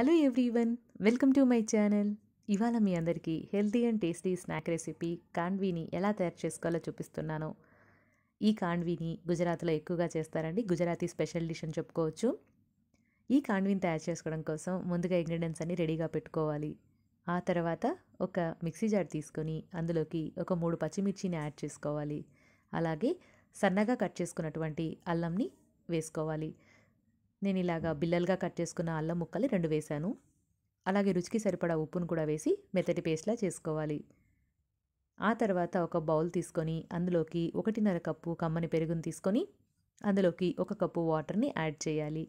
hello everyone welcome to my channel ఇవాళ మీ అందరికీ healthy and tasty snack recipe కాండ్వీని ఎలా తయారు చేసుకోవాలో చూపిస్తున్నాను ఈ కాండ్వీని గుజరాత్లో ఎక్కువగా చేస్తారండి గుజరాతీ స్పెషల్ డిష్ అని చెప్పుకోవచ్చు ఈ కాండ్వీని తయారు చేసుకోవడం కోసం ముందుగా ఇంగ్రీడియంట్స్ అన్ని రెడీగా పెట్టుకోవాలి ఆ తర్వాత ఒక మిక్సీ జార్ తీసుకొని అందులోకి ఒక మూడు పచ్చిమిర్చిని యాడ్ చేసుకోవాలి అలాగే సన్నగా కట్ చేసుకున్నటువంటి అల్లంని వేసుకోవాలి నేను ఇలాగా బిల్లలుగా కట్ చేసుకున్న అల్లం ముక్కలు రెండు వేశాను అలాగే రుచికి సరిపడా ఉప్పును కూడా వేసి మెత్తటి పేస్ట్లా చేసుకోవాలి ఆ తర్వాత ఒక బౌల్ తీసుకొని అందులోకి ఒకటిన్నర కప్పు కమ్మని పెరుగును తీసుకొని అందులోకి ఒక కప్పు వాటర్ని యాడ్ చేయాలి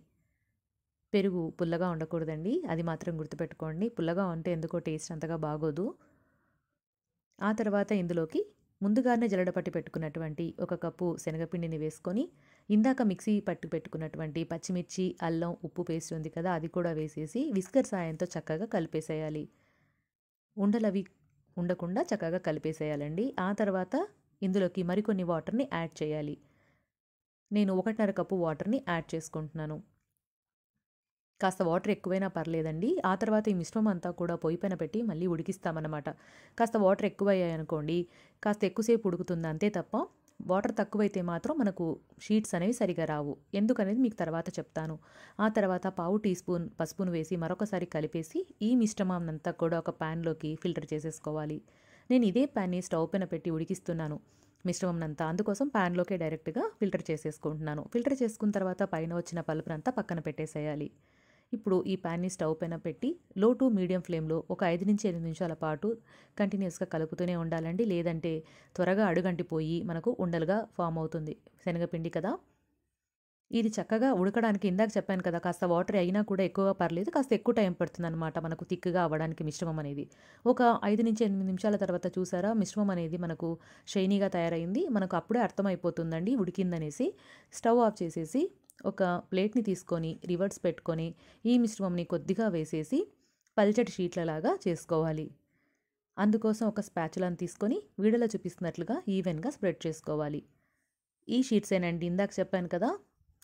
పెరుగు పుల్లగా ఉండకూడదండి అది మాత్రం గుర్తుపెట్టుకోండి పుల్లగా ఉంటే ఎందుకో టేస్ట్ అంతగా బాగోదు ఆ తర్వాత ఇందులోకి ముందుగానే జల్లడపట్టి పెట్టుకున్నటువంటి ఒక కప్పు శనగపిండిని వేసుకొని ఇందాక మిక్సీ పట్టు పెట్టుకున్నటువంటి పచ్చిమిర్చి అల్లం ఉప్పు పేస్ట్ ఉంది కదా అది కూడా వేసేసి విస్కర్ సాయంతో చక్కగా కలిపేసేయాలి ఉండలవి ఉండకుండా చక్కగా కలిపేసేయాలండి ఆ తర్వాత ఇందులోకి మరికొన్ని వాటర్ని యాడ్ చేయాలి నేను ఒకటిన్నర కప్పు వాటర్ని యాడ్ చేసుకుంటున్నాను కాస్త వాటర్ ఎక్కువైనా పర్లేదండి ఆ తర్వాత ఈ మిశ్రమం అంతా కూడా పొయ్యి పైన పెట్టి మళ్ళీ ఉడికిస్తామన్నమాట కాస్త వాటర్ ఎక్కువ అనుకోండి కాస్త ఎక్కువసేపు ఉడుకుతుంది అంతే తప్ప వాటర్ తక్కువైతే మాత్రం మనకు షీట్స్ అనేవి సరిగా రావు ఎందుకనేది మీకు తర్వాత చెప్తాను ఆ తర్వాత పావు టీ స్పూన్ పసుపును వేసి మరొకసారి కలిపేసి ఈ మిశ్రమం అంతా కూడా ఒక ప్యాన్లోకి ఫిల్టర్ చేసేసుకోవాలి నేను ఇదే ప్యాన్ని స్టవ్ పైన పెట్టి ఉడికిస్తున్నాను మిశ్రమంనంతా అందుకోసం ప్యాన్లోకే డైరెక్ట్గా ఫిల్టర్ చేసేసుకుంటున్నాను ఫిల్టర్ చేసుకున్న తర్వాత పైన వచ్చిన పలుపునంతా పక్కన పెట్టేసేయాలి ఇప్పుడు ఈ ప్యాన్ని స్టవ్ పైన పెట్టి లో టు మీడియం ఫ్లేమ్లో ఒక ఐదు నుంచి ఎనిమిది నిమిషాల పాటు కంటిన్యూస్గా కలుపుతూనే ఉండాలండి లేదంటే త్వరగా అడుగంటిపోయి మనకు ఉండలుగా ఫామ్ అవుతుంది శనగపిండి కదా ఇది చక్కగా ఉడకడానికి ఇందాక చెప్పాను కదా కాస్త వాటర్ అయినా కూడా ఎక్కువగా పర్లేదు కాస్త ఎక్కువ టైం పడుతుందన్నమాట మనకు తిక్కుగా అవ్వడానికి మిశ్రమం అనేది ఒక ఐదు నుంచి ఎనిమిది నిమిషాల తర్వాత చూసారా మిశ్రమం అనేది మనకు షైనీగా తయారైంది మనకు అప్పుడే అర్థమైపోతుందండి ఉడికిందనేసి స్టవ్ ఆఫ్ చేసేసి ఒక ప్లేట్ని తీసుకొని రివర్స్ పెట్టుకొని ఈ మిశ్రమంని కొద్దిగా వేసేసి పల్చటి షీట్లలాగా చేసుకోవాలి అందుకోసం ఒక స్పాచులను తీసుకొని వీడలో చూపిస్తున్నట్లుగా ఈవెన్గా స్ప్రెడ్ చేసుకోవాలి ఈ షీట్స్ ఏనండి ఇందాక చెప్పాను కదా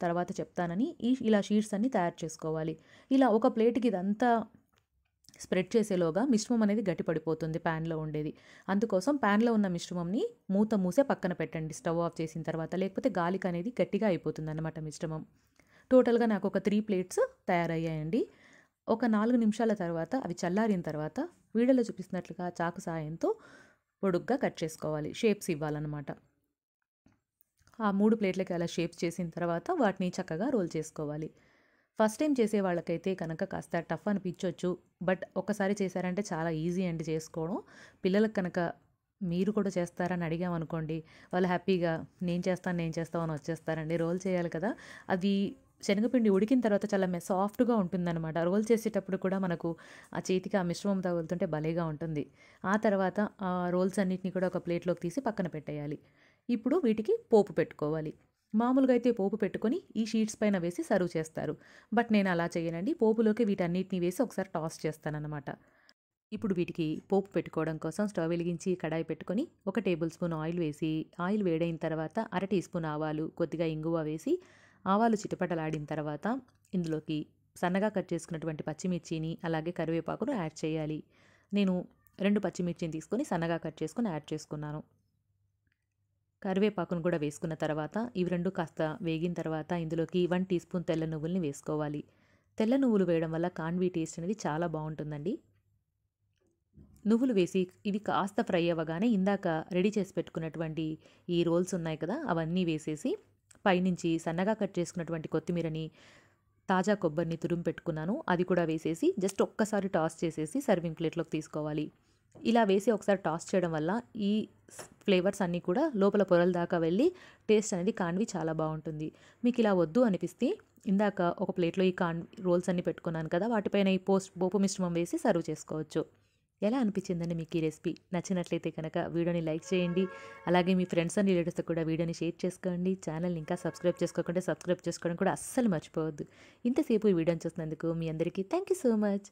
తర్వాత చెప్తానని ఈ ఇలా షీట్స్ అన్నీ తయారు చేసుకోవాలి ఇలా ఒక ప్లేట్కి ఇదంతా స్ప్రెడ్ చేసేలోగా మిశ్రమం అనేది గట్టిపడిపోతుంది ప్యాన్లో ఉండేది అందుకోసం ప్యాన్లో ఉన్న మిశ్రమంని మూత మూసే పక్కన పెట్టండి స్టవ్ ఆఫ్ చేసిన తర్వాత లేకపోతే గాలికి అనేది గట్టిగా అయిపోతుంది అన్నమాట మిశ్రమం టోటల్గా నాకు ఒక త్రీ ప్లేట్స్ తయారయ్యాయండి ఒక నాలుగు నిమిషాల తర్వాత అవి చల్లారిన తర్వాత వీడియోలో చూపిస్తున్నట్లుగా చాకు సాయంతో పొడుగ్గా కట్ చేసుకోవాలి షేప్స్ ఇవ్వాలన్నమాట ఆ మూడు ప్లేట్లకి అలా షేప్స్ చేసిన తర్వాత వాటిని చక్కగా రోల్ చేసుకోవాలి ఫస్ట్ టైం చేసే వాళ్ళకైతే కనుక కాస్త టఫ్ అనిపించవచ్చు బట్ ఒకసారి చేశారంటే చాలా ఈజీ అండి చేసుకోవడం పిల్లలకు కనుక మీరు కూడా చేస్తారని అడిగామనుకోండి వాళ్ళు హ్యాపీగా నేను చేస్తాను నేను చేస్తాను అని వచ్చేస్తారండి రోల్ చేయాలి కదా అది శనగపిండి ఉడికిన తర్వాత చాలా సాఫ్ట్గా ఉంటుందన్నమాట రోల్ చేసేటప్పుడు కూడా మనకు ఆ చేతికి ఆ మిశ్రమం తగులుతుంటే భలేగా ఉంటుంది ఆ తర్వాత ఆ రోల్స్ అన్నింటినీ కూడా ఒక ప్లేట్లోకి తీసి పక్కన పెట్టేయాలి ఇప్పుడు వీటికి పోపు పెట్టుకోవాలి మామూలుగా అయితే పోపు పెట్టుకొని ఈ షీట్స్ పైన వేసి సర్వ్ చేస్తారు బట్ నేను అలా చేయనండి పోపులోకి వీటన్నిటిని వేసి ఒకసారి టాస్ చేస్తానన్నమాట ఇప్పుడు వీటికి పోపు పెట్టుకోవడం కోసం స్టవ్ వెలిగించి కడాయి పెట్టుకొని ఒక టేబుల్ స్పూన్ ఆయిల్ వేసి ఆయిల్ వేడైన తర్వాత అర టీ స్పూన్ ఆవాలు కొద్దిగా ఇంగువ వేసి ఆవాలు చిటపటలాడిన తర్వాత ఇందులోకి సన్నగా కట్ చేసుకున్నటువంటి పచ్చిమిర్చిని అలాగే కరివేపాకును యాడ్ చేయాలి నేను రెండు పచ్చిమిర్చిని తీసుకొని సన్నగా కట్ చేసుకుని యాడ్ చేసుకున్నాను కరివేపాకును కూడా వేసుకున్న తర్వాత ఇవి రెండు కాస్త వేగిన తర్వాత ఇందులోకి వన్ టీ స్పూన్ తెల్ల నువ్వుల్ని వేసుకోవాలి తెల్ల నువ్వులు వేయడం వల్ల కాన్వీ టేస్ట్ అనేది చాలా బాగుంటుందండి నువ్వులు వేసి ఇవి కాస్త ఫ్రై అవ్వగానే ఇందాక రెడీ చేసి పెట్టుకున్నటువంటి ఈ రోల్స్ ఉన్నాయి కదా అవన్నీ వేసేసి పైనుంచి సన్నగా కట్ చేసుకున్నటువంటి కొత్తిమీరని తాజా కొబ్బరిని తురుము పెట్టుకున్నాను అది కూడా వేసేసి జస్ట్ ఒక్కసారి టాస్ చేసేసి సర్వింగ్ ప్లేట్లోకి తీసుకోవాలి ఇలా వేసి ఒకసారి టాస్ చేయడం వల్ల ఈ ఫ్లేవర్స్ అన్నీ కూడా లోపల పొరల దాకా వెళ్ళి టేస్ట్ అనేది కాన్వి చాలా బాగుంటుంది మీకు ఇలా వద్దు అనిపిస్తే ఇందాక ఒక ప్లేట్లో ఈ కాన్ రోల్స్ అన్నీ పెట్టుకున్నాను కదా వాటిపైన ఈ పోస్ట్ బోపు మిశ్రమం వేసి సర్వ్ చేసుకోవచ్చు ఎలా అనిపించిందండి మీకు ఈ రెసిపీ నచ్చినట్లయితే కనుక వీడియోని లైక్ చేయండి అలాగే మీ ఫ్రెండ్స్ అండ్ రిలేటివ్స్తో కూడా వీడియోని షేర్ చేసుకోండి ఛానల్ని ఇంకా సబ్స్క్రైబ్ చేసుకోకుండా సబ్స్క్రైబ్ చేసుకోవడం కూడా అస్సలు మర్చిపోవద్దు ఇంతసేపు ఈ వీడియోని చూసినందుకు మీ అందరికీ థ్యాంక్ యూ సో మచ్